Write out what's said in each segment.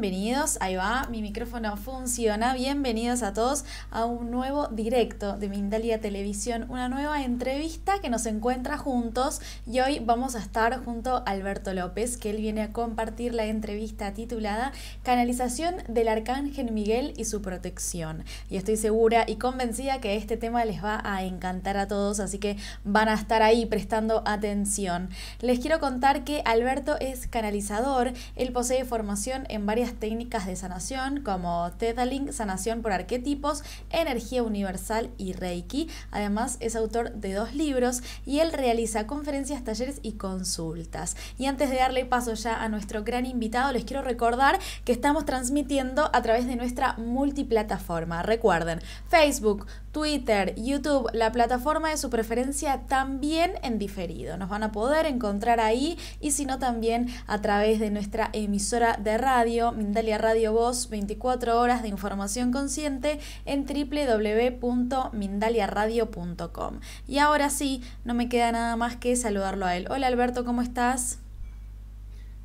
bienvenidos, ahí va, mi micrófono funciona, bienvenidos a todos a un nuevo directo de Mindalia Televisión, una nueva entrevista que nos encuentra juntos y hoy vamos a estar junto a Alberto López, que él viene a compartir la entrevista titulada Canalización del Arcángel Miguel y su protección. Y estoy segura y convencida que este tema les va a encantar a todos, así que van a estar ahí prestando atención. Les quiero contar que Alberto es canalizador, él posee formación en varias técnicas de sanación como link sanación por arquetipos, energía universal y Reiki. Además es autor de dos libros y él realiza conferencias, talleres y consultas. Y antes de darle paso ya a nuestro gran invitado, les quiero recordar que estamos transmitiendo a través de nuestra multiplataforma. Recuerden, Facebook, Twitter, YouTube, la plataforma de su preferencia también en diferido. Nos van a poder encontrar ahí y si no también a través de nuestra emisora de radio Mindalia Radio Voz, 24 horas de información consciente en www.mindaliaradio.com. Y ahora sí, no me queda nada más que saludarlo a él. Hola Alberto, ¿cómo estás?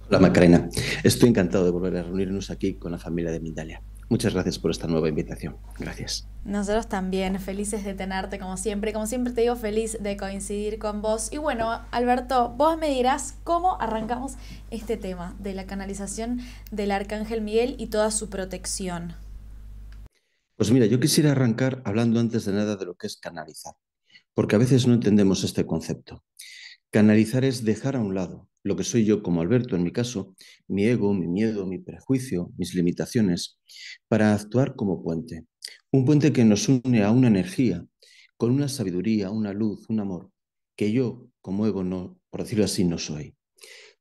Hola Macarena, estoy encantado de volver a reunirnos aquí con la familia de Mindalia. Muchas gracias por esta nueva invitación. Gracias. Nosotros también, felices de tenerte como siempre. Como siempre te digo, feliz de coincidir con vos. Y bueno, Alberto, vos me dirás cómo arrancamos este tema de la canalización del Arcángel Miguel y toda su protección. Pues mira, yo quisiera arrancar hablando antes de nada de lo que es canalizar, porque a veces no entendemos este concepto. Canalizar es dejar a un lado lo que soy yo como Alberto en mi caso, mi ego, mi miedo, mi prejuicio, mis limitaciones, para actuar como puente. Un puente que nos une a una energía, con una sabiduría, una luz, un amor, que yo como ego no, por decirlo así, no soy.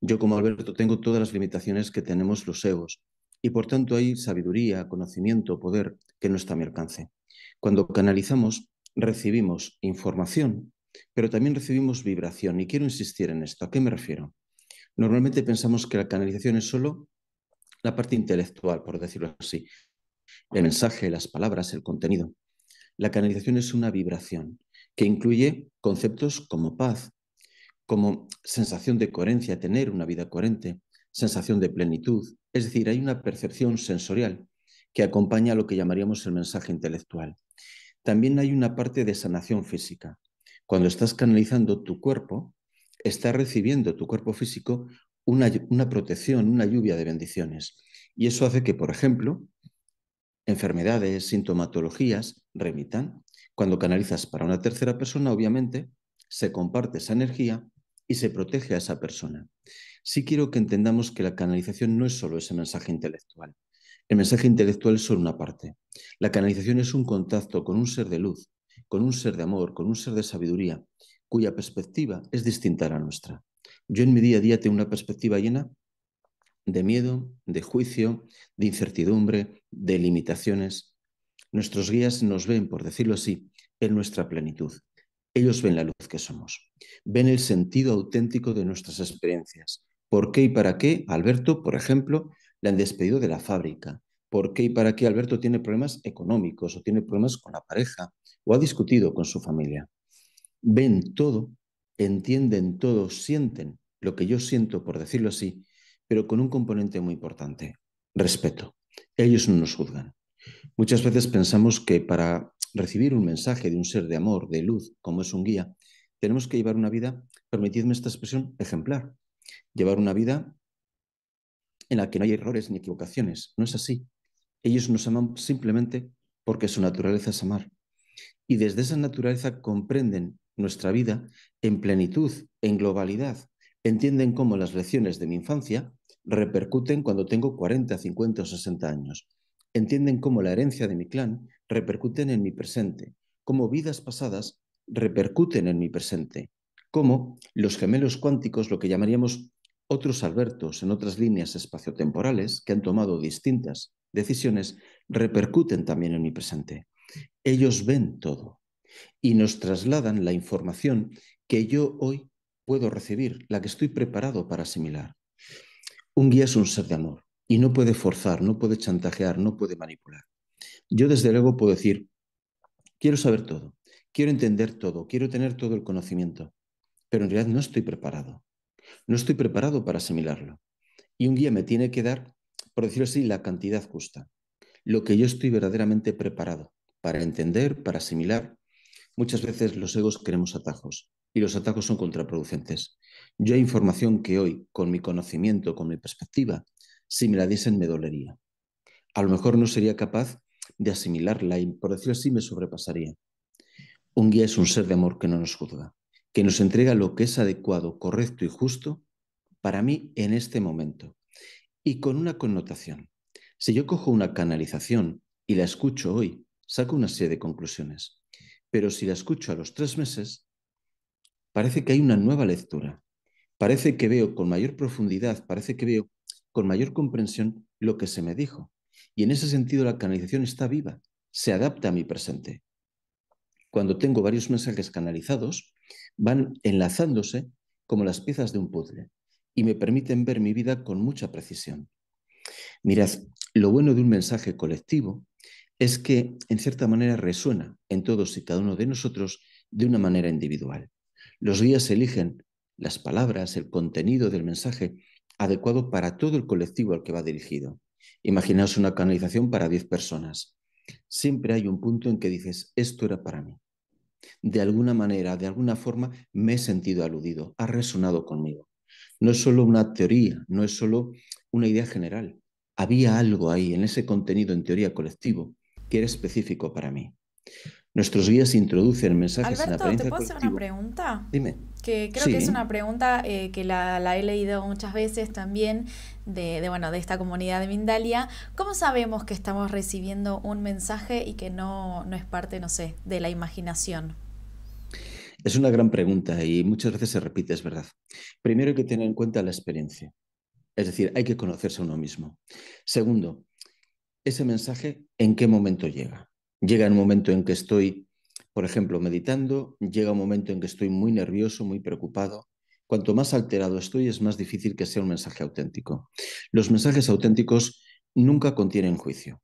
Yo como Alberto tengo todas las limitaciones que tenemos los egos y por tanto hay sabiduría, conocimiento, poder que no está a mi alcance. Cuando canalizamos, recibimos información pero también recibimos vibración y quiero insistir en esto. ¿A qué me refiero? Normalmente pensamos que la canalización es solo la parte intelectual, por decirlo así, el mensaje, las palabras, el contenido. La canalización es una vibración que incluye conceptos como paz, como sensación de coherencia, tener una vida coherente, sensación de plenitud. Es decir, hay una percepción sensorial que acompaña a lo que llamaríamos el mensaje intelectual. También hay una parte de sanación física, cuando estás canalizando tu cuerpo, está recibiendo tu cuerpo físico una, una protección, una lluvia de bendiciones. Y eso hace que, por ejemplo, enfermedades, sintomatologías remitan. Cuando canalizas para una tercera persona, obviamente, se comparte esa energía y se protege a esa persona. Sí quiero que entendamos que la canalización no es solo ese mensaje intelectual. El mensaje intelectual es solo una parte. La canalización es un contacto con un ser de luz, con un ser de amor, con un ser de sabiduría, cuya perspectiva es distinta a la nuestra. Yo en mi día a día tengo una perspectiva llena de miedo, de juicio, de incertidumbre, de limitaciones. Nuestros guías nos ven, por decirlo así, en nuestra plenitud. Ellos ven la luz que somos, ven el sentido auténtico de nuestras experiencias. ¿Por qué y para qué? Alberto, por ejemplo, le han despedido de la fábrica, por qué y para qué Alberto tiene problemas económicos o tiene problemas con la pareja o ha discutido con su familia. Ven todo, entienden todo, sienten lo que yo siento, por decirlo así, pero con un componente muy importante, respeto. Ellos no nos juzgan. Muchas veces pensamos que para recibir un mensaje de un ser de amor, de luz, como es un guía, tenemos que llevar una vida, permitidme esta expresión, ejemplar. Llevar una vida en la que no hay errores ni equivocaciones. No es así. Ellos nos aman simplemente porque su naturaleza es amar. Y desde esa naturaleza comprenden nuestra vida en plenitud, en globalidad. Entienden cómo las lecciones de mi infancia repercuten cuando tengo 40, 50 o 60 años. Entienden cómo la herencia de mi clan repercuten en mi presente, cómo vidas pasadas repercuten en mi presente, cómo los gemelos cuánticos, lo que llamaríamos otros Albertos en otras líneas espaciotemporales que han tomado distintas decisiones repercuten también en mi presente. Ellos ven todo y nos trasladan la información que yo hoy puedo recibir, la que estoy preparado para asimilar. Un guía es un ser de amor y no puede forzar, no puede chantajear, no puede manipular. Yo desde luego puedo decir, quiero saber todo, quiero entender todo, quiero tener todo el conocimiento, pero en realidad no estoy preparado. No estoy preparado para asimilarlo. Y un guía me tiene que dar por decirlo así, la cantidad justa, lo que yo estoy verdaderamente preparado para entender, para asimilar. Muchas veces los egos queremos atajos y los atajos son contraproducentes. Yo hay información que hoy, con mi conocimiento, con mi perspectiva, si me la diesen me dolería. A lo mejor no sería capaz de asimilarla y, por decirlo así, me sobrepasaría. Un guía es un ser de amor que no nos juzga, que nos entrega lo que es adecuado, correcto y justo para mí en este momento y con una connotación. Si yo cojo una canalización y la escucho hoy, saco una serie de conclusiones. Pero si la escucho a los tres meses, parece que hay una nueva lectura. Parece que veo con mayor profundidad, parece que veo con mayor comprensión lo que se me dijo. Y en ese sentido la canalización está viva, se adapta a mi presente. Cuando tengo varios mensajes canalizados, van enlazándose como las piezas de un puzzle y me permiten ver mi vida con mucha precisión. Mirad, lo bueno de un mensaje colectivo es que en cierta manera resuena en todos y cada uno de nosotros de una manera individual. Los guías eligen las palabras, el contenido del mensaje adecuado para todo el colectivo al que va dirigido. Imaginaos una canalización para 10 personas. Siempre hay un punto en que dices, esto era para mí. De alguna manera, de alguna forma, me he sentido aludido, ha resonado conmigo. No es solo una teoría, no es solo una idea general. Había algo ahí en ese contenido en teoría colectivo que era específico para mí. Nuestros guías introducen mensajes Alberto, apariencia ¿te puedo hacer una pregunta? Dime. Que creo que es una pregunta eh, que la, he leído muchas veces también de, de, bueno, de esta comunidad de Mindalia. ¿Cómo sabemos que estamos recibiendo un mensaje y que no, no es parte, no sé, de la imaginación? Es una gran pregunta y muchas veces se repite, es verdad. Primero hay que tener en cuenta la experiencia, es decir, hay que conocerse a uno mismo. Segundo, ese mensaje, ¿en qué momento llega? Llega en un momento en que estoy, por ejemplo, meditando, llega un momento en que estoy muy nervioso, muy preocupado. Cuanto más alterado estoy, es más difícil que sea un mensaje auténtico. Los mensajes auténticos nunca contienen juicio,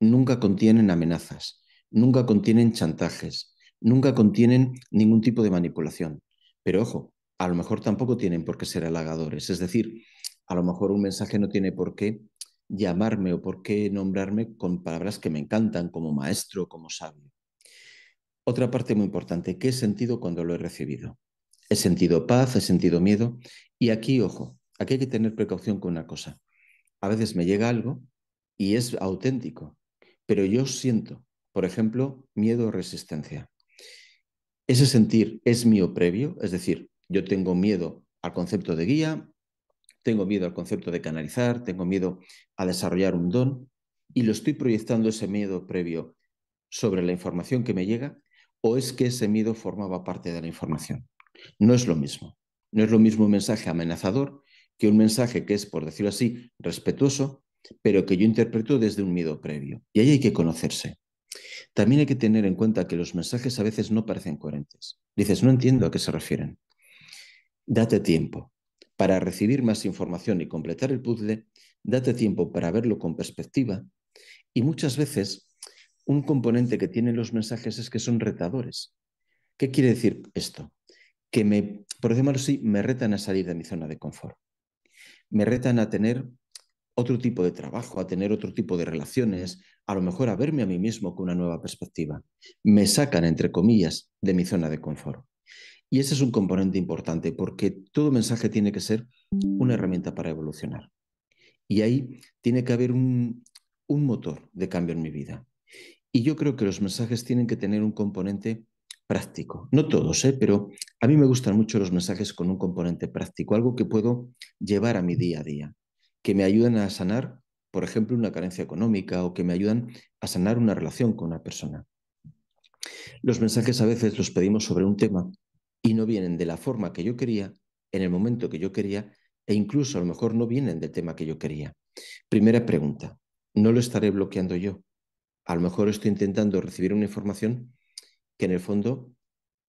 nunca contienen amenazas, nunca contienen chantajes, nunca contienen ningún tipo de manipulación. Pero ojo, a lo mejor tampoco tienen por qué ser halagadores. Es decir, a lo mejor un mensaje no tiene por qué llamarme o por qué nombrarme con palabras que me encantan, como maestro, como sabio. Otra parte muy importante, ¿qué he sentido cuando lo he recibido? He sentido paz, he sentido miedo. Y aquí, ojo, aquí hay que tener precaución con una cosa. A veces me llega algo y es auténtico, pero yo siento, por ejemplo, miedo o resistencia. Ese sentir es mío previo, es decir, yo tengo miedo al concepto de guía, tengo miedo al concepto de canalizar, tengo miedo a desarrollar un don y lo estoy proyectando ese miedo previo sobre la información que me llega o es que ese miedo formaba parte de la información. No es lo mismo. No es lo mismo un mensaje amenazador que un mensaje que es, por decirlo así, respetuoso, pero que yo interpreto desde un miedo previo. Y ahí hay que conocerse. También hay que tener en cuenta que los mensajes a veces no parecen coherentes. Dices, no entiendo a qué se refieren. Date tiempo. Para recibir más información y completar el puzzle, date tiempo para verlo con perspectiva. Y muchas veces, un componente que tienen los mensajes es que son retadores. ¿Qué quiere decir esto? Que me, por decirlo así, me retan a salir de mi zona de confort. Me retan a tener otro tipo de trabajo, a tener otro tipo de relaciones, a lo mejor a verme a mí mismo con una nueva perspectiva. Me sacan, entre comillas, de mi zona de confort. Y ese es un componente importante porque todo mensaje tiene que ser una herramienta para evolucionar. Y ahí tiene que haber un, motor de cambio en mi vida. Y yo creo que los mensajes tienen que tener un componente práctico. No todos, ¿eh? pero a mí me gustan mucho los mensajes con un componente práctico, algo que puedo llevar a mi día a día que me ayudan a sanar, por ejemplo, una carencia económica o que me ayudan a sanar una relación con una persona. Los mensajes a veces los pedimos sobre un tema y no vienen de la forma que yo quería, en el momento que yo quería e incluso a lo mejor no vienen del tema que yo quería. Primera pregunta, ¿no lo estaré bloqueando yo? A lo mejor estoy intentando recibir una información que en el fondo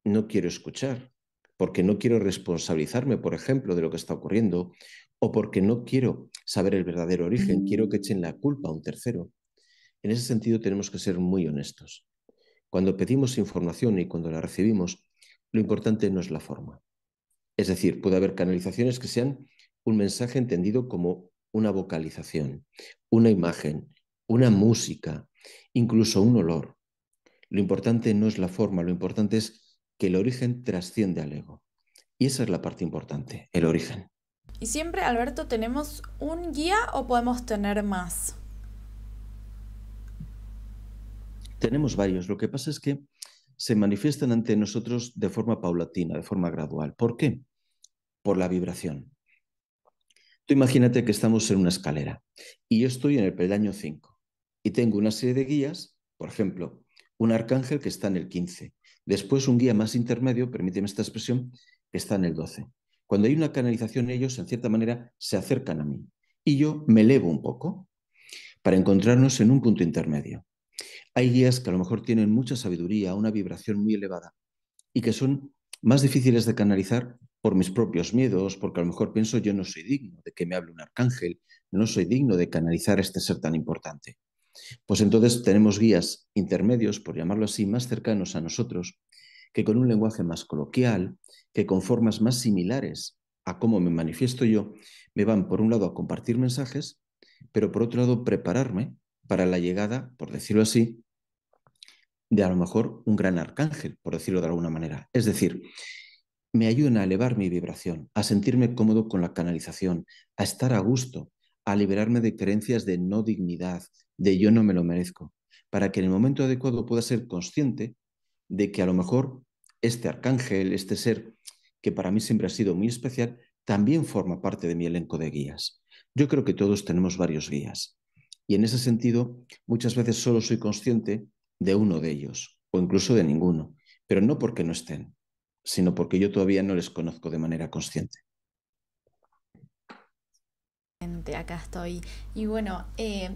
no quiero escuchar, porque no quiero responsabilizarme, por ejemplo, de lo que está ocurriendo o porque no quiero saber el verdadero origen, quiero que mm. echen la culpa a un tercero. En ese sentido tenemos que ser muy honestos. Cuando pedimos información y cuando la recibimos, lo importante no es la forma. Es decir, puede haber canalizaciones que sean un mensaje entendido como una vocalización, una imagen, una música, incluso un olor. Lo importante no es la forma, lo importante es que el origen trasciende al ego. Y esa es la parte importante, el origen. ¿Y siempre, Alberto, tenemos un guía o podemos tener más? Tenemos varios. Lo que pasa es que se manifiestan ante nosotros de forma paulatina, de forma gradual. ¿Por qué? Por la vibración. Tú imagínate que estamos en una escalera y yo estoy en el peldaño 5 y tengo una serie de guías, por ejemplo, un arcángel que está en el 15, después un guía más intermedio, permíteme esta expresión, que está en el 12. Cuando hay una canalización, ellos, en cierta manera, se acercan a mí y yo me elevo un poco para encontrarnos en un punto intermedio. Hay guías que a lo mejor tienen mucha sabiduría, una vibración muy elevada y que son más difíciles de canalizar por mis propios miedos, porque a lo mejor pienso yo no soy digno de que me hable un arcángel, no soy digno de canalizar este ser tan importante. Pues entonces tenemos guías intermedios, por llamarlo así, más cercanos a nosotros, que con un lenguaje más coloquial, que con formas más similares a cómo me manifiesto yo, me van por un lado a compartir mensajes, pero por otro lado prepararme para la llegada, por decirlo así, de a lo mejor un gran arcángel, por decirlo de alguna manera. Es decir, me ayudan a elevar mi vibración, a sentirme cómodo con la canalización, a estar a gusto, a liberarme de creencias de no dignidad, de yo no me lo merezco, para que en el momento adecuado pueda ser consciente de que a lo mejor este arcángel, este ser que para mí siempre ha sido muy especial, también forma parte de mi elenco de guías. Yo creo que todos tenemos varios guías y en ese sentido muchas veces solo soy consciente de uno de ellos o incluso de ninguno, pero no porque no estén, sino porque yo todavía no les conozco de manera consciente. Acá estoy. Y bueno, eh,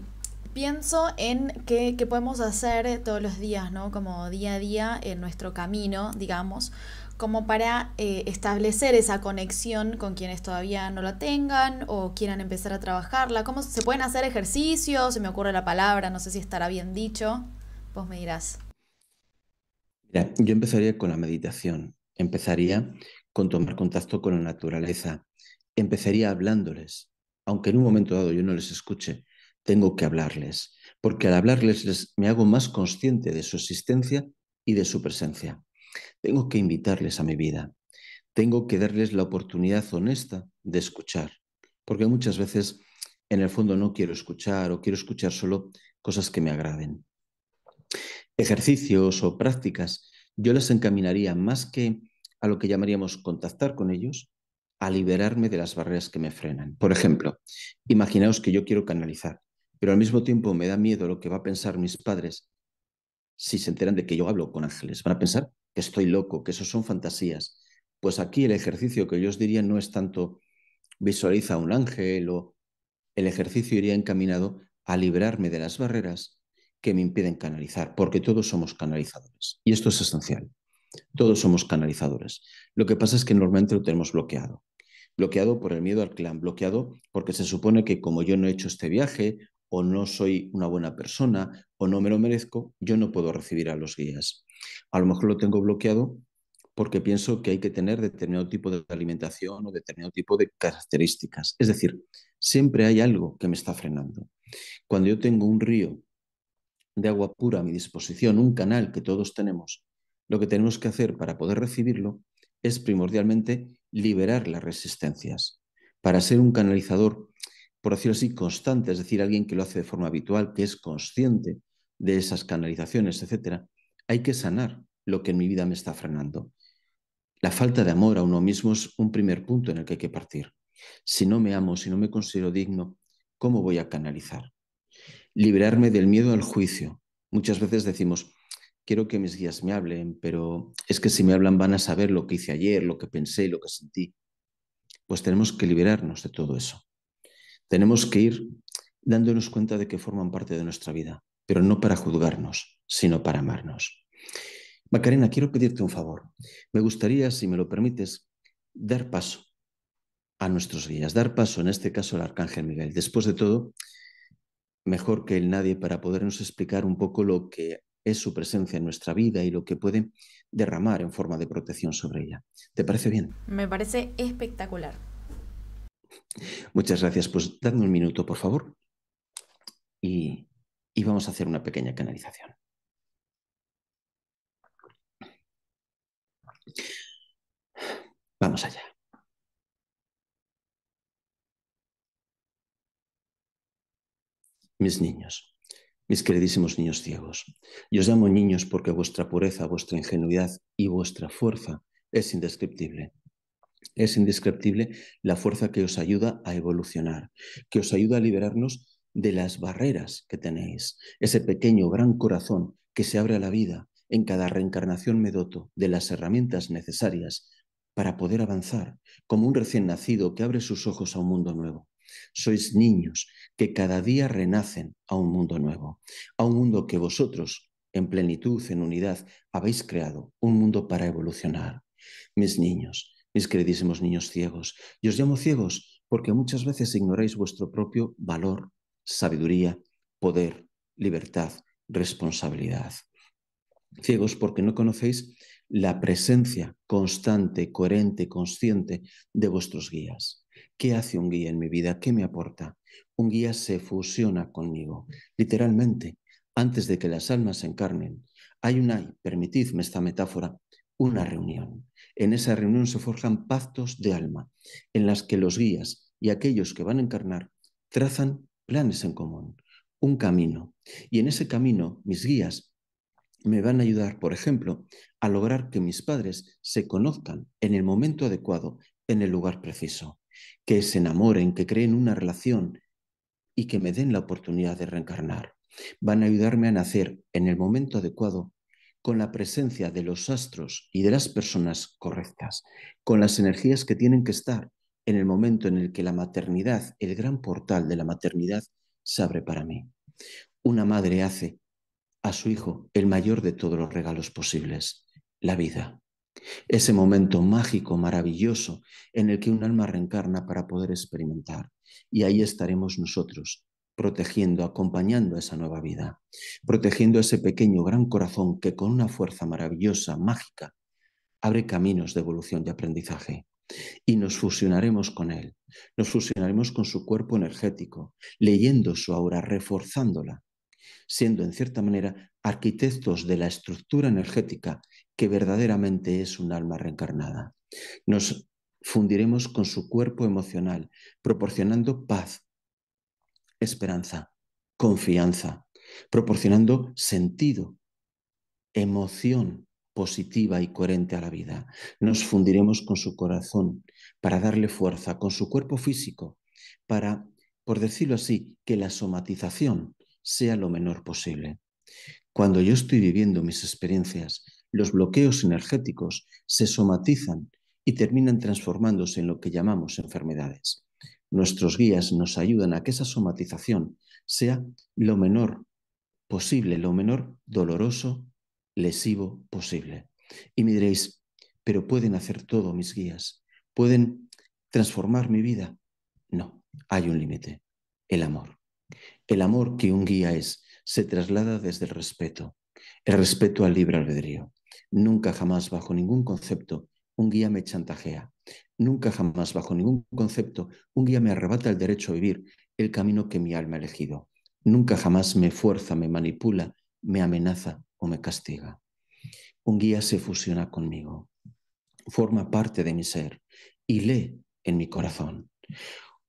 Pienso en qué, podemos hacer eh, todos los días, ¿no? Como día a día en nuestro camino, digamos, como para eh, establecer esa conexión con quienes todavía no la tengan o quieran empezar a trabajarla. ¿Cómo se pueden hacer ejercicios? Se me ocurre la palabra, no sé si estará bien dicho. Vos me dirás. yo empezaría con la meditación. Empezaría con tomar contacto con la naturaleza. Empezaría hablándoles, aunque en un momento dado yo no les escuche tengo que hablarles, porque al hablarles me hago más consciente de su existencia y de su presencia. Tengo que invitarles a mi vida, tengo que darles la oportunidad honesta de escuchar, porque muchas veces en el fondo no quiero escuchar o quiero escuchar solo cosas que me agraden. Ejercicios o prácticas, yo las encaminaría más que a lo que llamaríamos contactar con ellos, a liberarme de las barreras que me frenan. Por ejemplo, imaginaos que yo quiero canalizar pero al mismo tiempo me da miedo lo que va a pensar mis padres si se enteran de que yo hablo con ángeles. Van a pensar que estoy loco, que eso son fantasías. Pues aquí el ejercicio que yo os diría no es tanto visualiza un ángel o el ejercicio iría encaminado a librarme de las barreras que me impiden canalizar, porque todos somos canalizadores. Y esto es esencial. Todos somos canalizadores. Lo que pasa es que normalmente lo tenemos bloqueado. Bloqueado por el miedo al clan, bloqueado porque se supone que como yo no he hecho este viaje o no soy una buena persona o no me lo merezco, yo no puedo recibir a los guías. A lo mejor lo tengo bloqueado porque pienso que hay que tener determinado tipo de alimentación o determinado tipo de características. Es decir, siempre hay algo que me está frenando. Cuando yo tengo un río de agua pura a mi disposición, un canal que todos tenemos, lo que tenemos que hacer para poder recibirlo es primordialmente liberar las resistencias. Para ser un canalizador por decirlo así, constante, es decir, alguien que lo hace de forma habitual, que es consciente de esas canalizaciones, etcétera, hay que sanar lo que en mi vida me está frenando. La falta de amor a uno mismo es un primer punto en el que hay que partir. Si no me amo, si no me considero digno, ¿cómo voy a canalizar? Liberarme del miedo al juicio. Muchas veces decimos, quiero que mis guías me hablen, pero es que si me hablan van a saber lo que hice ayer, lo que pensé, lo que sentí. Pues tenemos que liberarnos de todo eso. Tenemos que ir dándonos cuenta de que forman parte de nuestra vida, pero no para juzgarnos, sino para amarnos. Macarena, quiero pedirte un favor. Me gustaría, si me lo permites, dar paso a nuestros guías, dar paso, en este caso, al Arcángel Miguel. Después de todo, mejor que el nadie para podernos explicar un poco lo que es su presencia en nuestra vida y lo que puede derramar en forma de protección sobre ella. ¿Te parece bien? Me parece espectacular. Muchas gracias. Pues dadme un minuto, por favor. Y, vamos a hacer una pequeña canalización. Vamos allá. Mis niños, mis queridísimos niños ciegos, yo os llamo niños porque vuestra pureza, vuestra ingenuidad y vuestra fuerza es indescriptible es indescriptible la fuerza que os ayuda a evolucionar, que os ayuda a liberarnos de las barreras que tenéis, ese pequeño gran corazón que se abre a la vida. En cada reencarnación me doto de las herramientas necesarias para poder avanzar, como un recién nacido que abre sus ojos a un mundo nuevo. Sois niños que cada día renacen a un mundo nuevo, a un mundo que vosotros, en plenitud, en unidad, habéis creado, un mundo para evolucionar. Mis niños, mis queridísimos niños ciegos. Y os llamo ciegos porque muchas veces ignoráis vuestro propio valor, sabiduría, poder, libertad, responsabilidad. Ciegos porque no conocéis la presencia constante, coherente, consciente de vuestros guías. ¿Qué hace un guía en mi vida? ¿Qué me aporta? Un guía se fusiona conmigo. Literalmente, antes de que las almas se encarnen, hay una, permitidme esta metáfora, una reunión. En esa reunión se forjan pactos de alma, en las que los guías y aquellos que van a encarnar trazan planes en común, un camino. Y en ese camino, mis guías me van a ayudar, por ejemplo, a lograr que mis padres se conozcan en el momento adecuado, en el lugar preciso, que se enamoren, que creen una relación y que me den la oportunidad de reencarnar. Van a ayudarme a nacer en el momento adecuado, con la presencia de los astros y de las personas correctas, con las energías que tienen que estar en el momento en el que la maternidad, el gran portal de la maternidad, se abre para mí. Una madre hace a su hijo el mayor de todos los regalos posibles, la vida. Ese momento mágico, maravilloso, en el que un alma reencarna para poder experimentar. Y ahí estaremos nosotros, protegiendo, acompañando esa nueva vida, protegiendo ese pequeño gran corazón que con una fuerza maravillosa, mágica, abre caminos de evolución y aprendizaje. Y nos fusionaremos con él, nos fusionaremos con su cuerpo energético, leyendo su aura, reforzándola, siendo en cierta manera arquitectos de la estructura energética que verdaderamente es un alma reencarnada. Nos fundiremos con su cuerpo emocional, proporcionando paz, esperanza, confianza, proporcionando sentido, emoción positiva y coherente a la vida. Nos fundiremos con su corazón para darle fuerza, con su cuerpo físico, para, por decirlo así, que la somatización sea lo menor posible. Cuando yo estoy viviendo mis experiencias, los bloqueos energéticos se somatizan y terminan transformándose en lo que llamamos enfermedades. Nuestros guías nos ayudan a que esa somatización sea lo menor posible, lo menor doloroso, lesivo posible. Y me diréis, pero pueden hacer todo mis guías, pueden transformar mi vida. No, hay un límite, el amor. El amor que un guía es se traslada desde el respeto, el respeto al libre albedrío. Nunca jamás, bajo ningún concepto, un guía me chantajea, Nunca jamás, bajo ningún concepto, un guía me arrebata el derecho a vivir el camino que mi alma ha elegido. Nunca jamás me fuerza, me manipula, me amenaza o me castiga. Un guía se fusiona conmigo, forma parte de mi ser y lee en mi corazón.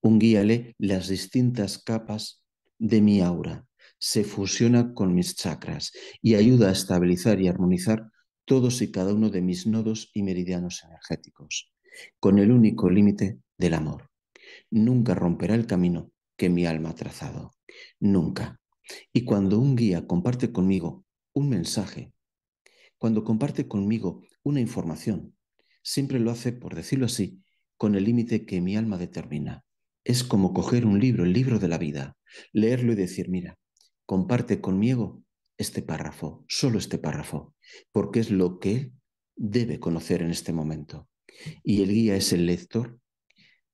Un guía lee las distintas capas de mi aura, se fusiona con mis chakras y ayuda a estabilizar y armonizar todos y cada uno de mis nodos y meridianos energéticos con el único límite del amor. Nunca romperá el camino que mi alma ha trazado. Nunca. Y cuando un guía comparte conmigo un mensaje, cuando comparte conmigo una información, siempre lo hace, por decirlo así, con el límite que mi alma determina. Es como coger un libro, el libro de la vida, leerlo y decir, mira, comparte conmigo este párrafo, solo este párrafo, porque es lo que él debe conocer en este momento. Y el guía es el lector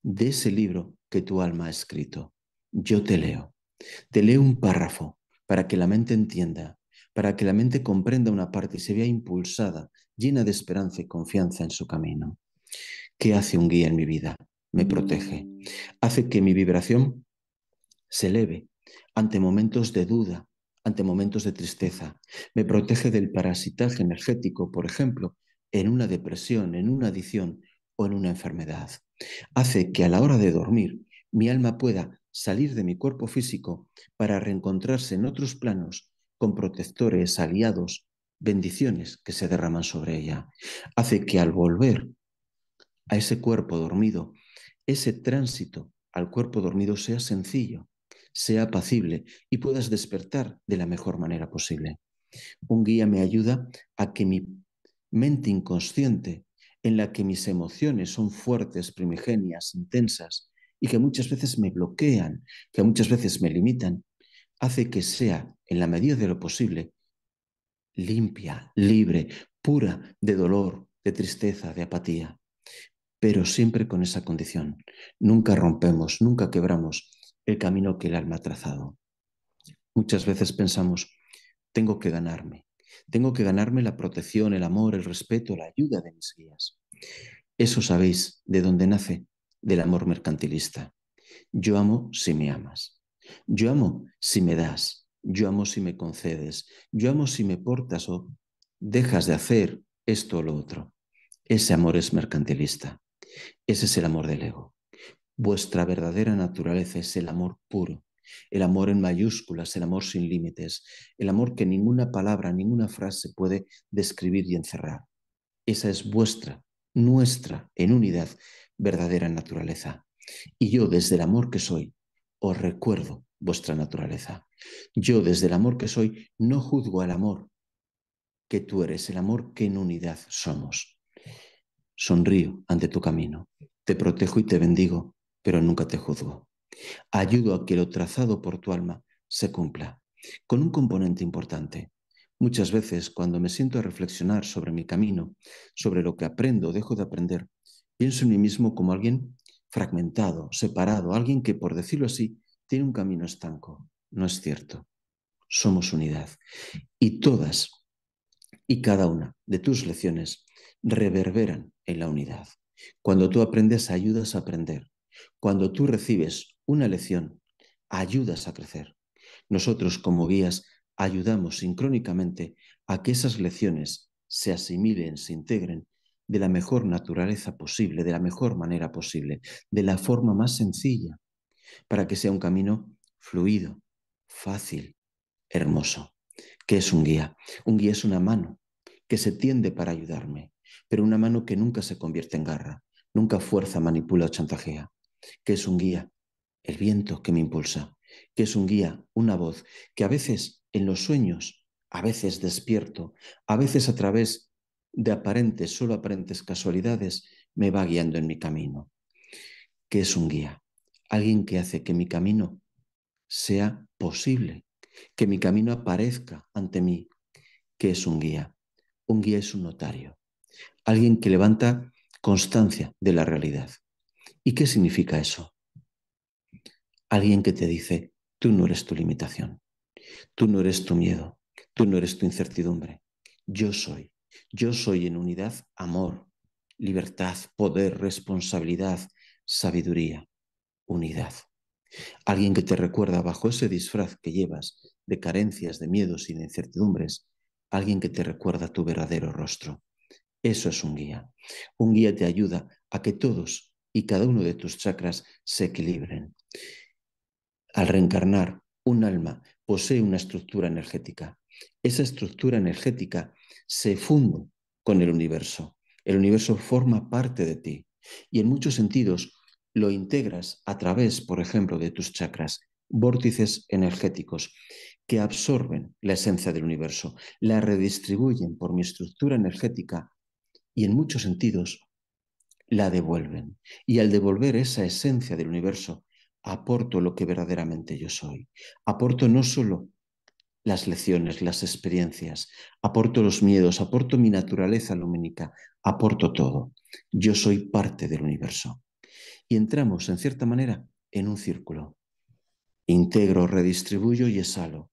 de ese libro que tu alma ha escrito. Yo te leo. Te leo un párrafo para que la mente entienda, para que la mente comprenda una parte y se vea impulsada, llena de esperanza y confianza en su camino. ¿Qué hace un guía en mi vida? Me protege. Hace que mi vibración se eleve ante momentos de duda, ante momentos de tristeza. Me protege del parasitaje energético, por ejemplo, en una depresión, en una adicción o en una enfermedad. Hace que a la hora de dormir mi alma pueda salir de mi cuerpo físico para reencontrarse en otros planos con protectores, aliados, bendiciones que se derraman sobre ella. Hace que al volver a ese cuerpo dormido, ese tránsito al cuerpo dormido sea sencillo, sea apacible y puedas despertar de la mejor manera posible. Un guía me ayuda a que mi mente inconsciente en la que mis emociones son fuertes, primigenias, intensas, y que muchas veces me bloquean, que muchas veces me limitan, hace que sea, en la medida de lo posible, limpia, libre, pura de dolor, de tristeza, de apatía, pero siempre con esa condición. Nunca rompemos, nunca quebramos el camino que el alma ha trazado. Muchas veces pensamos, tengo que ganarme, tengo que ganarme la protección, el amor, el respeto, la ayuda de mis guías. Eso sabéis de dónde nace, del amor mercantilista. Yo amo si me amas. Yo amo si me das. Yo amo si me concedes. Yo amo si me portas o dejas de hacer esto o lo otro. Ese amor es mercantilista. Ese es el amor del ego. Vuestra verdadera naturaleza es el amor puro, el amor en mayúsculas, el amor sin límites, el amor que ninguna palabra, ninguna frase puede describir y encerrar. Esa es vuestra, nuestra, en unidad, verdadera naturaleza. Y yo, desde el amor que soy, os recuerdo vuestra naturaleza. Yo, desde el amor que soy, no juzgo al amor que tú eres, el amor que en unidad somos. Sonrío ante tu camino, te protejo y te bendigo, pero nunca te juzgo. Ayudo a que lo trazado por tu alma se cumpla, con un componente importante. Muchas veces cuando me siento a reflexionar sobre mi camino, sobre lo que aprendo dejo de aprender, pienso en mí mismo como alguien fragmentado, separado, alguien que, por decirlo así, tiene un camino estanco. No es cierto. Somos unidad. Y todas y cada una de tus lecciones reverberan en la unidad. Cuando tú aprendes, ayudas a aprender. Cuando tú recibes, una lección, ayudas a crecer. Nosotros como guías ayudamos sincrónicamente a que esas lecciones se asimilen, se integren de la mejor naturaleza posible, de la mejor manera posible, de la forma más sencilla, para que sea un camino fluido, fácil, hermoso. ¿Qué es un guía? Un guía es una mano que se tiende para ayudarme, pero una mano que nunca se convierte en garra, nunca fuerza, manipula o chantajea. ¿Qué es un guía? el viento que me impulsa, que es un guía, una voz, que a veces en los sueños, a veces despierto, a veces a través de aparentes, solo aparentes casualidades, me va guiando en mi camino, que es un guía, alguien que hace que mi camino sea posible, que mi camino aparezca ante mí, que es un guía. Un guía es un notario, alguien que levanta constancia de la realidad. ¿Y qué significa eso? alguien que te dice, tú no eres tu limitación, tú no eres tu miedo, tú no eres tu incertidumbre, yo soy, yo soy en unidad amor, libertad, poder, responsabilidad, sabiduría, unidad. Alguien que te recuerda bajo ese disfraz que llevas de carencias, de miedos y de incertidumbres, alguien que te recuerda tu verdadero rostro. Eso es un guía. Un guía te ayuda a que todos y cada uno de tus chakras se equilibren al reencarnar, un alma posee una estructura energética. Esa estructura energética se funde con el universo. El universo forma parte de ti y en muchos sentidos lo integras a través, por ejemplo, de tus chakras, vórtices energéticos que absorben la esencia del universo, la redistribuyen por mi estructura energética y en muchos sentidos la devuelven. Y al devolver esa esencia del universo, aporto lo que verdaderamente yo soy. Aporto no solo las lecciones, las experiencias, aporto los miedos, aporto mi naturaleza lumínica, aporto todo. Yo soy parte del universo. Y entramos, en cierta manera, en un círculo. Integro, redistribuyo y exhalo.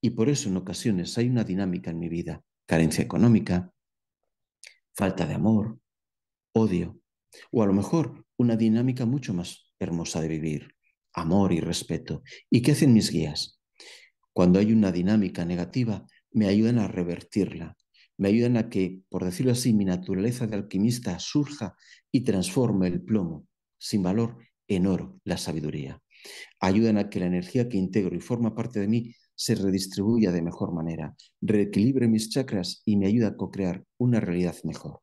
Y por eso en ocasiones hay una dinámica en mi vida, carencia económica, falta de amor, odio, o a lo mejor una dinámica mucho más hermosa de vivir, amor y respeto. ¿Y qué hacen mis guías? Cuando hay una dinámica negativa, me ayudan a revertirla, me ayudan a que, por decirlo así, mi naturaleza de alquimista surja y transforme el plomo sin valor en oro, la sabiduría. Ayudan a que la energía que integro y forma parte de mí se redistribuya de mejor manera, reequilibre mis chakras y me ayuda a co-crear una realidad mejor.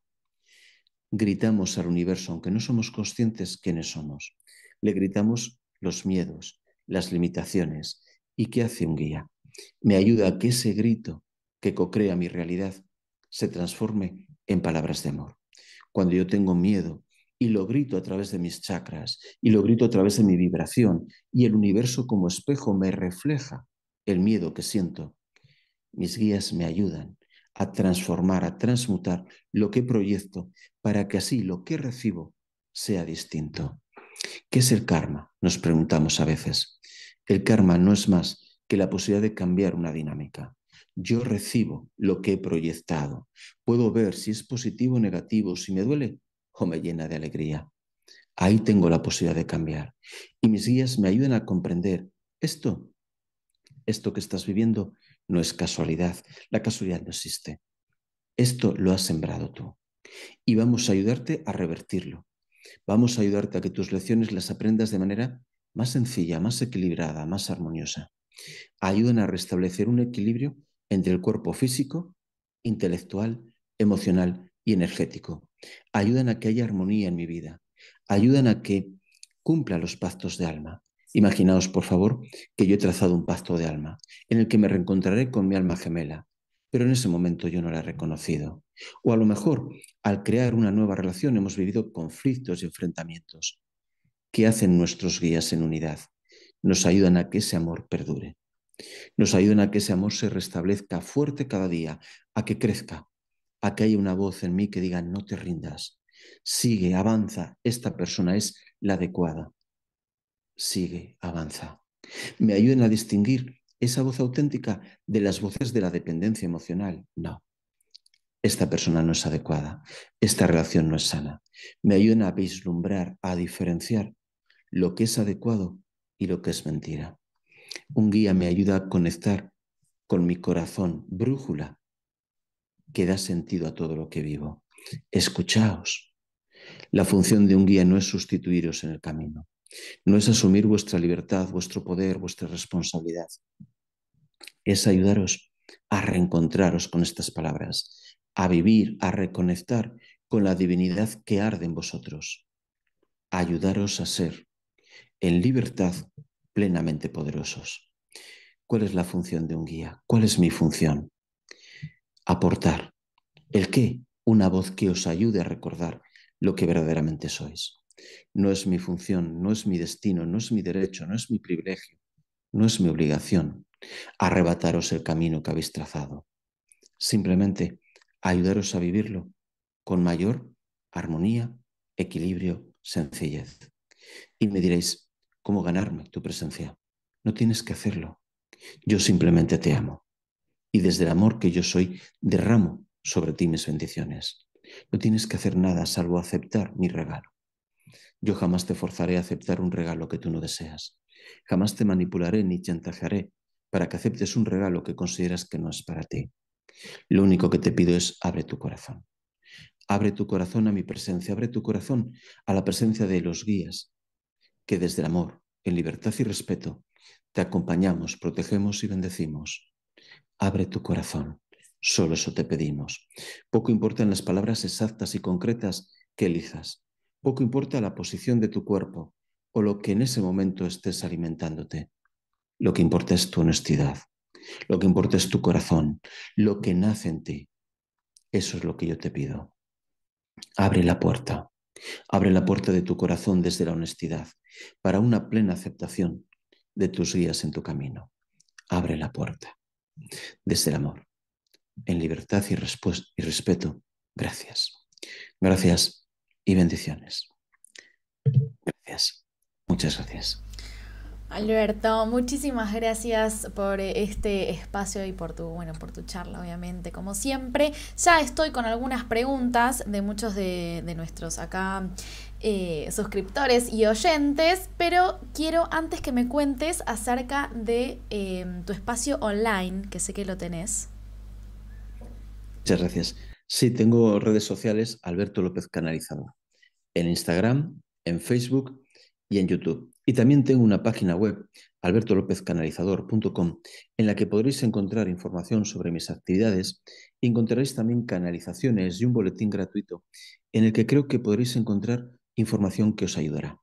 Gritamos al universo, aunque no somos conscientes quiénes somos. Le gritamos los miedos, las limitaciones. ¿Y qué hace un guía? Me ayuda a que ese grito que cocrea mi realidad se transforme en palabras de amor. Cuando yo tengo miedo y lo grito a través de mis chakras y lo grito a través de mi vibración y el universo como espejo me refleja el miedo que siento, mis guías me ayudan a transformar, a transmutar lo que proyecto para que así lo que recibo sea distinto. ¿Qué es el karma? Nos preguntamos a veces. El karma no es más que la posibilidad de cambiar una dinámica. Yo recibo lo que he proyectado. Puedo ver si es positivo o negativo, si me duele o me llena de alegría. Ahí tengo la posibilidad de cambiar. Y mis guías me ayudan a comprender esto. Esto que estás viviendo no es casualidad. La casualidad no existe. Esto lo has sembrado tú. Y vamos a ayudarte a revertirlo. Vamos a ayudarte a que tus lecciones las aprendas de manera más sencilla, más equilibrada, más armoniosa. Ayudan a restablecer un equilibrio entre el cuerpo físico, intelectual, emocional y energético. Ayudan a que haya armonía en mi vida. Ayudan a que cumpla los pactos de alma. Imaginaos, por favor, que yo he trazado un pacto de alma en el que me reencontraré con mi alma gemela, pero en ese momento yo no la he reconocido. O a lo mejor, al crear una nueva relación, hemos vivido conflictos y enfrentamientos. ¿Qué hacen nuestros guías en unidad? Nos ayudan a que ese amor perdure. Nos ayudan a que ese amor se restablezca fuerte cada día, a que crezca, a que haya una voz en mí que diga, no te rindas, sigue, avanza, esta persona es la adecuada. Sigue, avanza. Me ayuden a distinguir esa voz auténtica de las voces de la dependencia emocional. No esta persona no es adecuada, esta relación no es sana. Me ayuda a vislumbrar, a diferenciar lo que es adecuado y lo que es mentira. Un guía me ayuda a conectar con mi corazón, brújula, que da sentido a todo lo que vivo. Escuchaos. La función de un guía no es sustituiros en el camino, no es asumir vuestra libertad, vuestro poder, vuestra responsabilidad. Es ayudaros a reencontraros con estas palabras a vivir, a reconectar con la divinidad que arde en vosotros, ayudaros a ser en libertad plenamente poderosos. ¿Cuál es la función de un guía? ¿Cuál es mi función? Aportar. ¿El qué? Una voz que os ayude a recordar lo que verdaderamente sois. No es mi función, no es mi destino, no es mi derecho, no es mi privilegio, no es mi obligación arrebataros el camino que habéis trazado. Simplemente ayudaros a vivirlo con mayor armonía, equilibrio, sencillez. Y me diréis, ¿cómo ganarme tu presencia? No tienes que hacerlo. Yo simplemente te amo. Y desde el amor que yo soy, derramo sobre ti mis bendiciones. No tienes que hacer nada salvo aceptar mi regalo. Yo jamás te forzaré a aceptar un regalo que tú no deseas. Jamás te manipularé ni chantajearé para que aceptes un regalo que consideras que no es para ti. Lo único que te pido es abre tu corazón. Abre tu corazón a mi presencia, abre tu corazón a la presencia de los guías que desde el amor, en libertad y respeto, te acompañamos, protegemos y bendecimos. Abre tu corazón, solo eso te pedimos. Poco importan las palabras exactas y concretas que elijas, poco importa la posición de tu cuerpo o lo que en ese momento estés alimentándote. Lo que importa es tu honestidad, lo que importa es tu corazón, lo que nace en ti. Eso es lo que yo te pido. Abre la puerta. Abre la puerta de tu corazón desde la honestidad para una plena aceptación de tus guías en tu camino. Abre la puerta desde el amor, en libertad y, respeto. Gracias. Gracias y bendiciones. Gracias. Muchas gracias. Alberto, muchísimas gracias por eh, este espacio y por tu, bueno, por tu charla, obviamente, como siempre. Ya estoy con algunas preguntas de muchos de, nuestros acá eh, suscriptores y oyentes, pero quiero antes que me cuentes acerca de em, tu espacio online, que sé que lo tenés. Muchas gracias. Sí, tengo redes sociales, Alberto López Canalizado, en Instagram, en Facebook y en YouTube. Y también tengo una página web, albertolopezcanalizador.com, en la que podréis encontrar información sobre mis actividades encontraréis también canalizaciones y un boletín gratuito en el que creo que podréis encontrar información que os ayudará.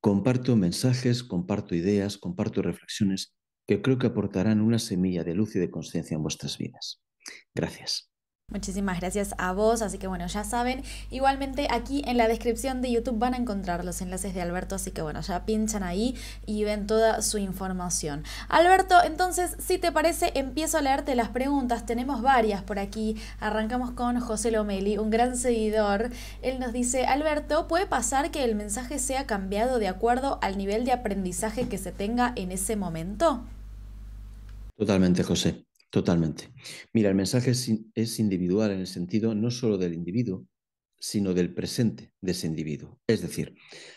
Comparto mensajes, comparto ideas, comparto reflexiones que creo que aportarán una semilla de luz y de conciencia en vuestras vidas. Gracias. Muchísimas gracias a vos, así que bueno, ya saben, igualmente aquí en la descripción de YouTube van a encontrar los enlaces de Alberto, así que bueno, ya pinchan ahí y ven toda su información. Alberto, entonces, si te parece, empiezo a leerte las preguntas, tenemos varias por aquí, arrancamos con José Lomeli, un gran seguidor, él nos dice, Alberto, ¿puede pasar que el mensaje sea cambiado de acuerdo al nivel de aprendizaje que se tenga en ese momento? Totalmente, José. Totalmente. Mira, el mensaje es, individual en el sentido no solo del individuo, sino del presente de ese individuo. Es decir,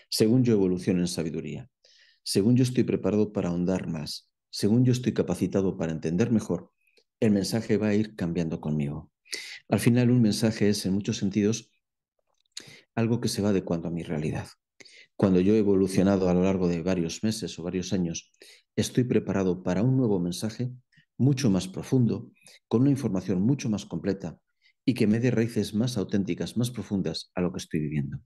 según yo evoluciono en sabiduría, según yo estoy preparado para ahondar más, según yo estoy capacitado para entender mejor, el mensaje va a ir cambiando conmigo. Al final, un mensaje es, en muchos sentidos, algo que se va de cuanto a mi realidad. Cuando yo he evolucionado a lo largo de varios meses o varios años, estoy preparado para un nuevo mensaje mucho más profundo, con una información mucho más completa y que me dé raíces más auténticas, más profundas a lo que estoy viviendo.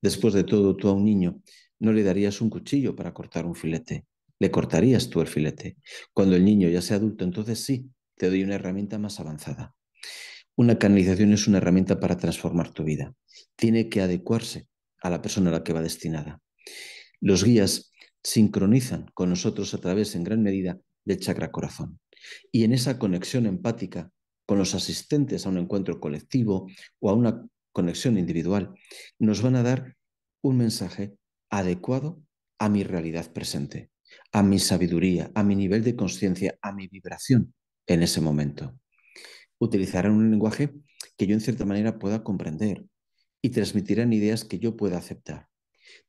Después de todo, tú a un niño no le darías un cuchillo para cortar un filete, le cortarías tú el filete. Cuando el niño ya sea adulto, entonces sí, te doy una herramienta más avanzada. Una canalización es una herramienta para transformar tu vida. Tiene que adecuarse a la persona a la que va destinada. Los guías sincronizan con nosotros a través, en gran medida, del chakra corazón. Y en esa conexión empática con los asistentes a un encuentro colectivo o a una conexión individual, nos van a dar un mensaje adecuado a mi realidad presente, a mi sabiduría, a mi nivel de conciencia, a mi vibración en ese momento. Utilizarán un lenguaje que yo en cierta manera pueda comprender y transmitirán ideas que yo pueda aceptar.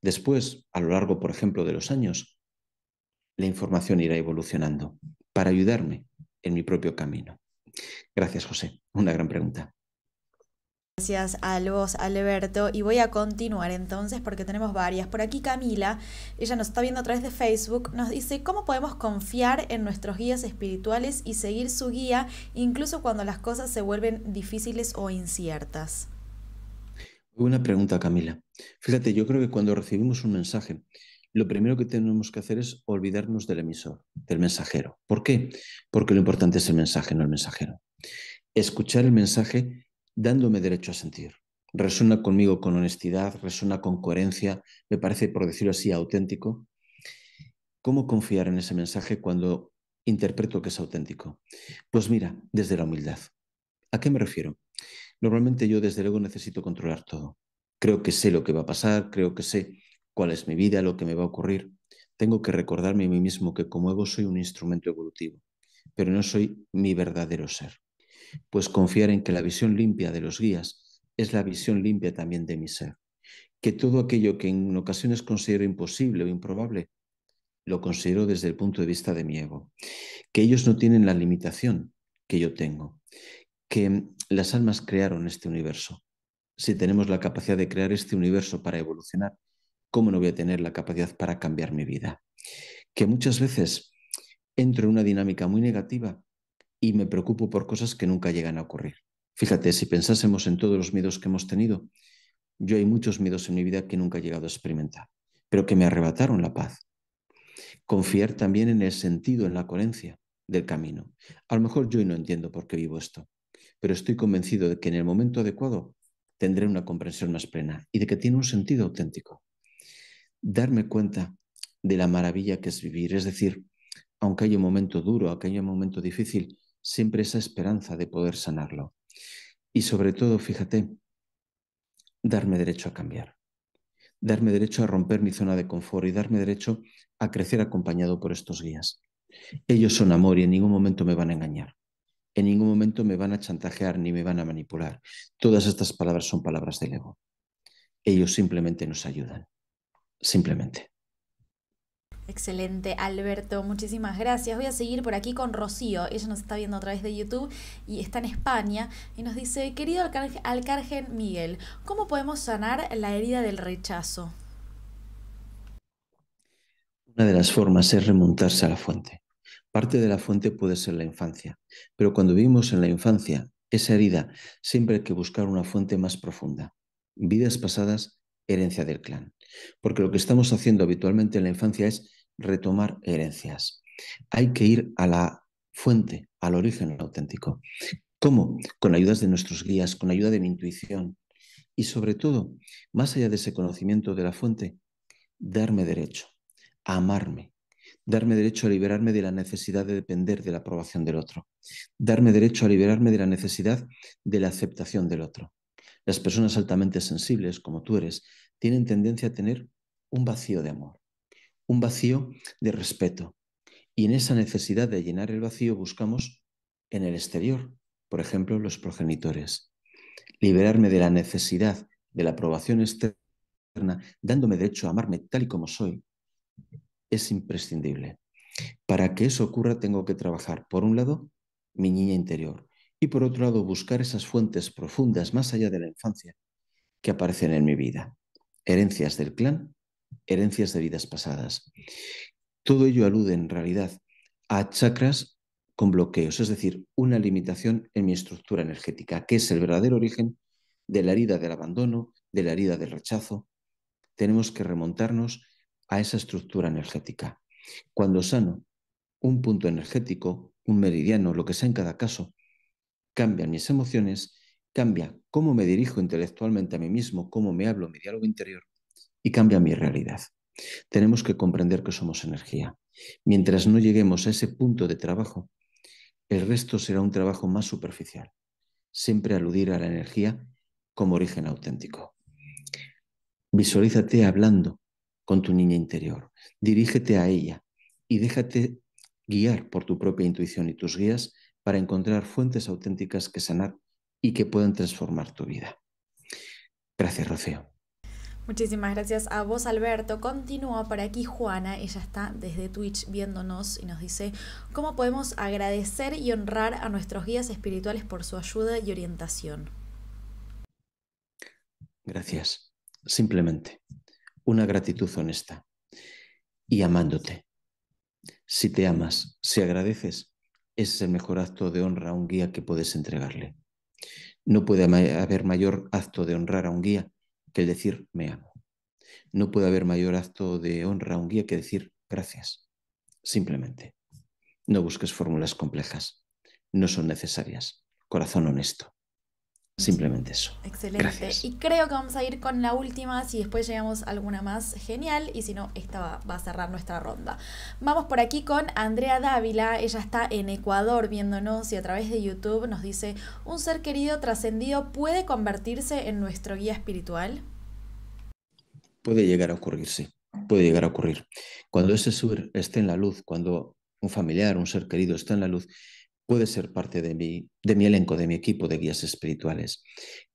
Después, a lo largo, por ejemplo, de los años, la información irá evolucionando para ayudarme en mi propio camino. Gracias, José. Una gran pregunta. Gracias a vos, Alberto. Y voy a continuar entonces porque tenemos varias. Por aquí Camila, ella nos está viendo a través de Facebook, nos dice cómo podemos confiar en nuestros guías espirituales y seguir su guía incluso cuando las cosas se vuelven difíciles o inciertas. Una pregunta, Camila. Fíjate, yo creo que cuando recibimos un mensaje lo primero que tenemos que hacer es olvidarnos del emisor, del mensajero. ¿Por qué? Porque lo importante es el mensaje, no el mensajero. Escuchar el mensaje dándome derecho a sentir. Resuena conmigo con honestidad, resuena con coherencia, me parece, por decirlo así, auténtico. ¿Cómo confiar en ese mensaje cuando interpreto que es auténtico? Pues mira, desde la humildad. ¿A qué me refiero? Normalmente yo desde luego necesito controlar todo. Creo que sé lo que va a pasar, creo que sé cuál es mi vida, lo que me va a ocurrir. Tengo que recordarme a mí mismo que como ego soy un instrumento evolutivo, pero no soy mi verdadero ser. Pues confiar en que la visión limpia de los guías es la visión limpia también de mi ser. Que todo aquello que en ocasiones considero imposible o improbable, lo considero desde el punto de vista de mi ego. Que ellos no tienen la limitación que yo tengo. Que las almas crearon este universo. Si tenemos la capacidad de crear este universo para evolucionar, ¿cómo no voy a tener la capacidad para cambiar mi vida? Que muchas veces entro en una dinámica muy negativa y me preocupo por cosas que nunca llegan a ocurrir. Fíjate, si pensásemos en todos los miedos que hemos tenido, yo hay muchos miedos en mi vida que nunca he llegado a experimentar, pero que me arrebataron la paz. Confiar también en el sentido, en la coherencia del camino. A lo mejor yo no entiendo por qué vivo esto, pero estoy convencido de que en el momento adecuado tendré una comprensión más plena y de que tiene un sentido auténtico darme cuenta de la maravilla que es vivir. Es decir, aunque haya un momento duro, aunque haya un momento difícil, siempre esa esperanza de poder sanarlo. Y sobre todo, fíjate, darme derecho a cambiar, darme derecho a romper mi zona de confort y darme derecho a crecer acompañado por estos guías. Ellos son amor y en ningún momento me van a engañar, en ningún momento me van a chantajear ni me van a manipular. Todas estas palabras son palabras del ego. Ellos simplemente nos ayudan simplemente. Excelente, Alberto, muchísimas gracias. Voy a seguir por aquí con Rocío. Ella nos está viendo a través de YouTube y está en España y nos dice, querido Alcargen Miguel, ¿cómo podemos sanar la herida del rechazo? Una de las formas es remontarse a la fuente. Parte de la fuente puede ser la infancia, pero cuando vivimos en la infancia, esa herida siempre hay que buscar una fuente más profunda. Vidas pasadas, herencia del clan. Porque lo que estamos haciendo habitualmente en la infancia es retomar herencias. Hay que ir a la fuente, al origen auténtico. ¿Cómo? Con ayudas de nuestros guías, con ayuda de mi intuición. Y sobre todo, más allá de ese conocimiento de la fuente, darme derecho a amarme, darme derecho a liberarme de la necesidad de depender de la aprobación del otro, darme derecho a liberarme de la necesidad de la aceptación del otro, las personas altamente sensibles, como tú eres, tienen tendencia a tener un vacío de amor, un vacío de respeto. Y en esa necesidad de llenar el vacío buscamos en el exterior, por ejemplo, los progenitores. Liberarme de la necesidad de la aprobación externa, dándome derecho a amarme tal y como soy, es imprescindible. Para que eso ocurra tengo que trabajar, por un lado, mi niña interior, y por otro lado buscar esas fuentes profundas más allá de la infancia que aparecen en mi vida. Herencias del clan, herencias de vidas pasadas. Todo ello alude en realidad a chakras con bloqueos, es decir, una limitación en mi estructura energética, que es el verdadero origen de la herida del abandono, de la herida del rechazo. Tenemos que remontarnos a esa estructura energética. Cuando sano un punto energético, un meridiano, lo que sea en cada caso, cambia mis emociones, cambia cómo me dirijo intelectualmente a mí mismo, cómo me hablo, mi diálogo interior, y cambia mi realidad. Tenemos que comprender que somos energía. Mientras no lleguemos a ese punto de trabajo, el resto será un trabajo más superficial. Siempre aludir a la energía como origen auténtico. Visualízate hablando con tu niña interior, dirígete a ella y déjate guiar por tu propia intuición y tus guías para encontrar fuentes auténticas que sanar y que pueden transformar tu vida. Gracias, Rocío. Muchísimas gracias a vos, Alberto. Continúa para aquí Juana, ella está desde Twitch viéndonos y nos dice cómo podemos agradecer y honrar a nuestros guías espirituales por su ayuda y orientación. Gracias. Simplemente una gratitud honesta y amándote. Si te amas, si agradeces, ese es el mejor acto de honra a un guía que puedes entregarle. No puede haber mayor acto de honrar a un guía que el decir me amo. No puede haber mayor acto de honra a un guía que decir gracias. Simplemente. No busques fórmulas complejas. No son necesarias. Corazón honesto. Simplemente eso. Excelente. Y creo que vamos a ir con la última, si después llegamos a alguna más, genial, y si no, esta va, a cerrar nuestra ronda. Vamos por aquí con Andrea Dávila, ella está en Ecuador viéndonos y a través de YouTube nos dice, ¿un ser querido trascendido puede convertirse en nuestro guía espiritual? Puede llegar a ocurrir, sí, puede llegar a ocurrir. Cuando ese ser esté en la luz, cuando un familiar, un ser querido está en la luz, puede ser parte de mi, de mi elenco, de mi equipo de guías espirituales,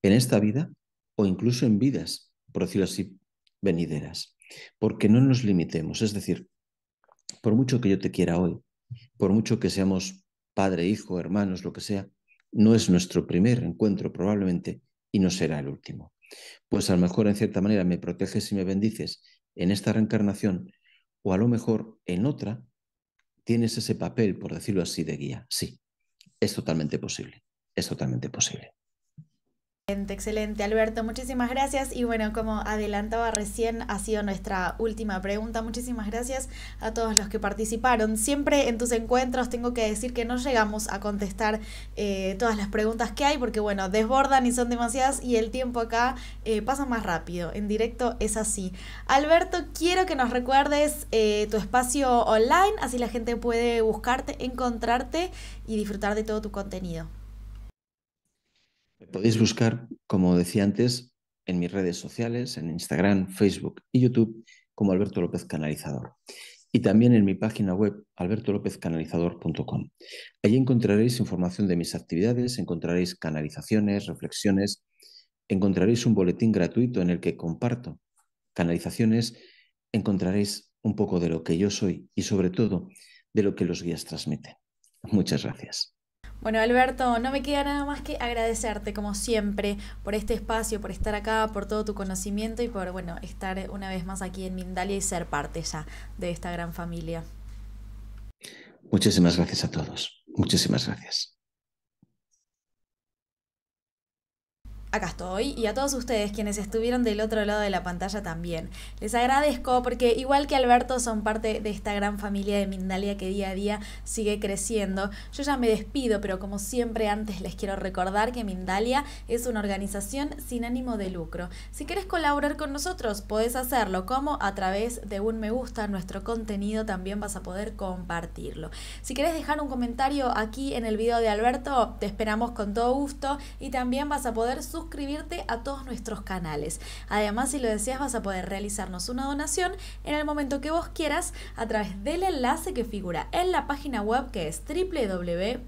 en esta vida o incluso en vidas, por decirlo así, venideras. Porque no nos limitemos, es decir, por mucho que yo te quiera hoy, por mucho que seamos padre, hijo, hermanos, lo que sea, no es nuestro primer encuentro probablemente y no será el último. Pues a lo mejor en cierta manera me proteges y me bendices en esta reencarnación o a lo mejor en otra tienes ese papel, por decirlo así, de guía, sí es totalmente posible, es totalmente posible. Excelente, excelente, Alberto. Muchísimas gracias. Y bueno, como adelantaba recién, ha sido nuestra última pregunta. Muchísimas gracias a todos los que participaron. Siempre en tus encuentros tengo que decir que no llegamos a contestar eh, todas las preguntas que hay porque, bueno, desbordan y son demasiadas y el tiempo acá eh, pasa más rápido. En directo es así. Alberto, quiero que nos recuerdes eh, tu espacio online, así la gente puede buscarte, encontrarte y disfrutar de todo tu contenido podéis buscar, como decía antes, en mis redes sociales, en Instagram, Facebook y YouTube, como Alberto López Canalizador. Y también en mi página web, albertolopezcanalizador.com. Allí encontraréis información de mis actividades, encontraréis canalizaciones, reflexiones, encontraréis un boletín gratuito en el que comparto canalizaciones, encontraréis un poco de lo que yo soy y sobre todo de lo que los guías transmiten. Muchas gracias. Bueno, Alberto, no me queda nada más que agradecerte, como siempre, por este espacio, por estar acá, por todo tu conocimiento y por, bueno, estar una vez más aquí en Mindalia y ser parte ya de esta gran familia. Muchísimas gracias a todos. Muchísimas gracias. acá estoy y a todos ustedes quienes estuvieron del otro lado de la pantalla también. Les agradezco porque igual que Alberto son parte de esta gran familia de Mindalia que día a día sigue creciendo. Yo ya me despido, pero como siempre antes les quiero recordar que Mindalia es una organización sin ánimo de lucro. Si quieres colaborar con nosotros, podés hacerlo como a través de un me gusta, nuestro contenido también vas a poder compartirlo. Si quieres dejar un comentario aquí en el video de Alberto, te esperamos con todo gusto y también vas a poder suscribirte suscribirte a todos nuestros canales. Además, si lo deseas, vas a poder realizarnos una donación en el momento que vos quieras a través del enlace que figura en la página web que es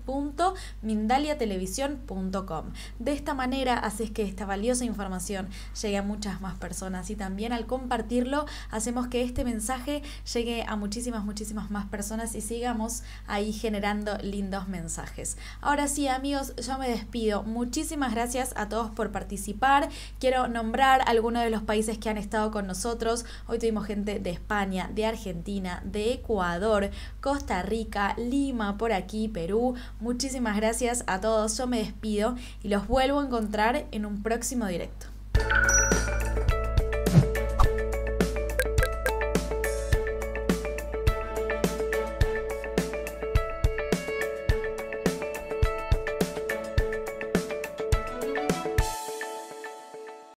www.mindaliatelevisión.com. De esta manera haces que esta valiosa información llegue a muchas más personas y también al compartirlo hacemos que este mensaje llegue a muchísimas, muchísimas más personas y sigamos ahí generando lindos mensajes. Ahora sí, amigos, yo me despido. Muchísimas gracias a todos por participar. Quiero nombrar algunos de los países que han estado con nosotros. Hoy tuvimos gente de España, de Argentina, de Ecuador, Costa Rica, Lima, por aquí, Perú. Muchísimas gracias a todos. Yo me despido y los vuelvo a encontrar en un próximo directo.